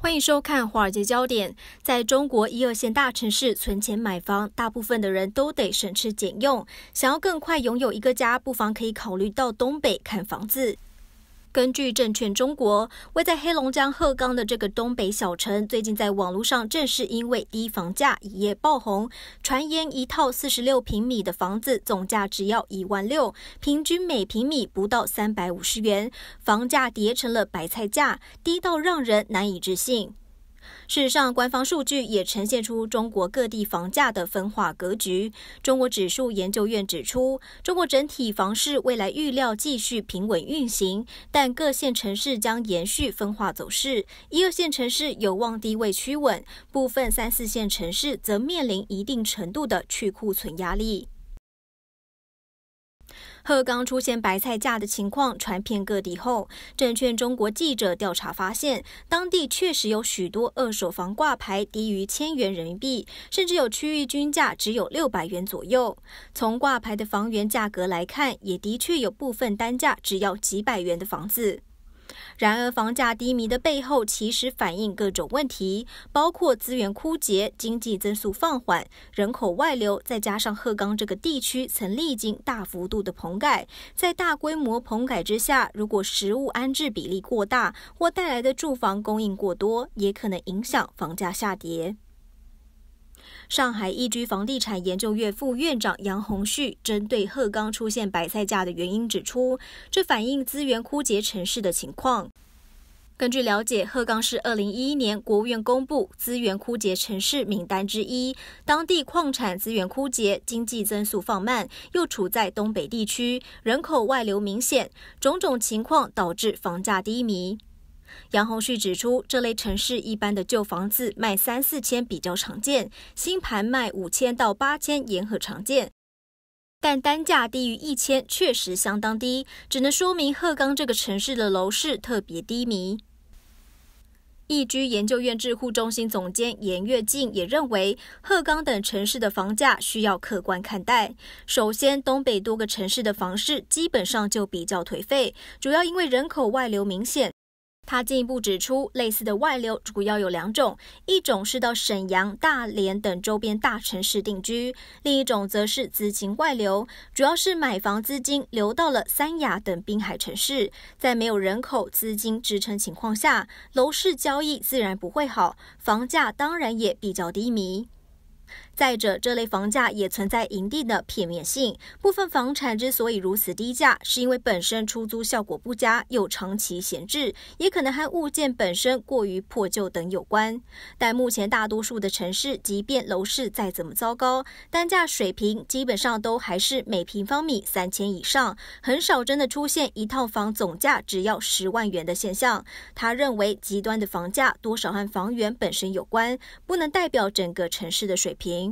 欢迎收看《华尔街焦点》。在中国一二线大城市存钱买房，大部分的人都得省吃俭用。想要更快拥有一个家，不妨可以考虑到东北看房子。根据证券中国，位在黑龙江鹤岗的这个东北小城，最近在网络上正是因为低房价一夜爆红。传言一套四十六平米的房子总价只要一万六，平均每平米不到三百五十元，房价跌成了白菜价，低到让人难以置信。事实上，官方数据也呈现出中国各地房价的分化格局。中国指数研究院指出，中国整体房市未来预料继续平稳运行，但各线城市将延续分化走势。一二线城市有望低位趋稳，部分三四线城市则面临一定程度的去库存压力。鹤岗出现白菜价的情况传遍各地后，证券中国记者调查发现，当地确实有许多二手房挂牌低于千元人民币，甚至有区域均价只有六百元左右。从挂牌的房源价格来看，也的确有部分单价只要几百元的房子。然而，房价低迷的背后其实反映各种问题，包括资源枯竭、经济增速放缓、人口外流，再加上鹤岗这个地区曾历经大幅度的棚改，在大规模棚改之下，如果实物安置比例过大或带来的住房供应过多，也可能影响房价下跌。上海易居房地产研究院副院长杨红旭针对鹤岗出现白菜价的原因指出，这反映资源枯竭城市的情况。根据了解，鹤岗是2011年国务院公布资源枯竭城市名单之一，当地矿产资源枯竭，经济增速放慢，又处在东北地区，人口外流明显，种种情况导致房价低迷。杨红旭指出，这类城市一般的旧房子卖三四千比较常见，新盘卖五千到八千也很常见，但单价低于一千确实相当低，只能说明鹤岗这个城市的楼市特别低迷。易居研究院智库中心总监严跃进也认为，鹤岗等城市的房价需要客观看待。首先，东北多个城市的房市基本上就比较颓废，主要因为人口外流明显。他进一步指出，类似的外流主要有两种：一种是到沈阳、大连等周边大城市定居；另一种则是资金外流，主要是买房资金流到了三亚等滨海城市。在没有人口、资金支撑情况下，楼市交易自然不会好，房价当然也比较低迷。再者，这类房价也存在一定的片面性。部分房产之所以如此低价，是因为本身出租效果不佳，又长期闲置，也可能和物件本身过于破旧等有关。但目前大多数的城市，即便楼市再怎么糟糕，单价水平基本上都还是每平方米三千以上，很少真的出现一套房总价只要十万元的现象。他认为，极端的房价多少和房源本身有关，不能代表整个城市的水平。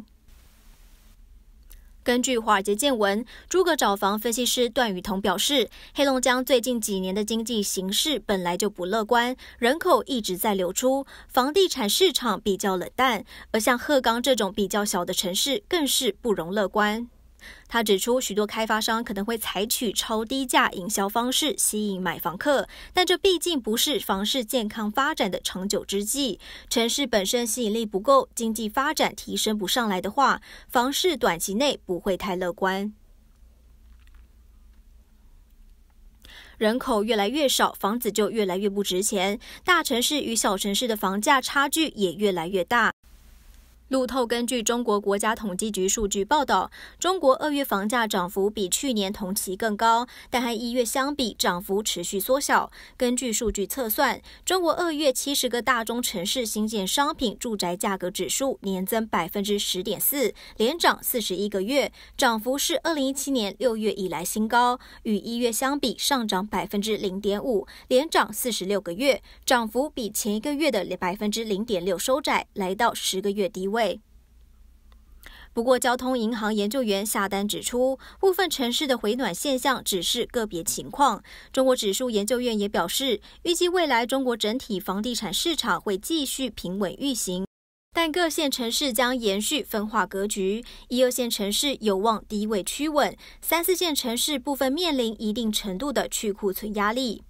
根据华尔街见闻，诸葛找房分析师段雨桐表示，黑龙江最近几年的经济形势本来就不乐观，人口一直在流出，房地产市场比较冷淡，而像鹤岗这种比较小的城市更是不容乐观。他指出，许多开发商可能会采取超低价营销方式吸引买房客，但这毕竟不是房市健康发展的长久之计。城市本身吸引力不够，经济发展提升不上来的话，房市短期内不会太乐观。人口越来越少，房子就越来越不值钱。大城市与小城市的房价差距也越来越大。路透根据中国国家统计局数据报道，中国二月房价涨幅比去年同期更高，但和一月相比涨幅持续缩小。根据数据测算，中国二月七十个大中城市新建商品住宅价格指数年增百分之十点四，连涨四十一个月，涨幅是二零一七年六月以来新高。与一月相比上涨百分之零点五，连涨四十六个月，涨幅比前一个月的百分之零点六收窄，来到十个月低位。位。不过，交通银行研究员夏丹指出，部分城市的回暖现象只是个别情况。中国指数研究院也表示，预计未来中国整体房地产市场会继续平稳运行，但各线城市将延续分化格局，一二线城市有望低位趋稳，三四线城市部分面临一定程度的去库存压力。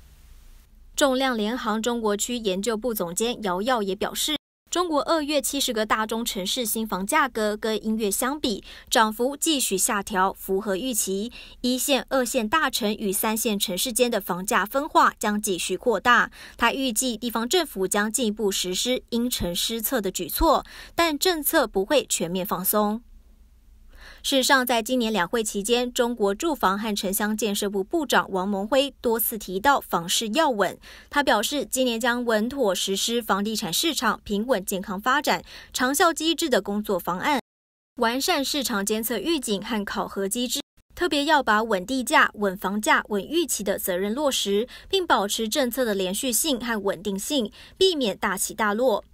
重量联行中国区研究部总监姚耀也表示。中国二月七十个大中城市新房价格跟一月相比，涨幅继续下调，符合预期。一线、二线大城与三线城市间的房价分化将继续扩大。他预计，地方政府将进一步实施因城施策的举措，但政策不会全面放松。事实上，在今年两会期间，中国住房和城乡建设部部长王蒙辉多次提到“房市要稳”。他表示，今年将稳妥实施房地产市场平稳健康发展长效机制的工作方案，完善市场监测预警和考核机制，特别要把稳地价、稳房价、稳预期的责任落实，并保持政策的连续性和稳定性，避免大起大落。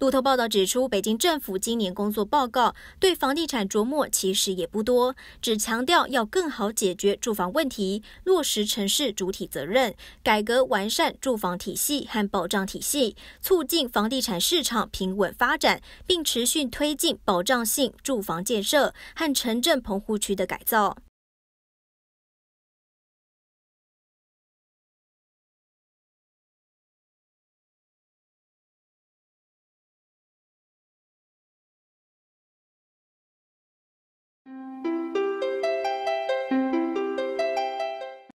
路透报道指出，北京政府今年工作报告对房地产琢磨其实也不多，只强调要更好解决住房问题，落实城市主体责任，改革完善住房体系和保障体系，促进房地产市场平稳发展，并持续推进保障性住房建设和城镇棚户区的改造。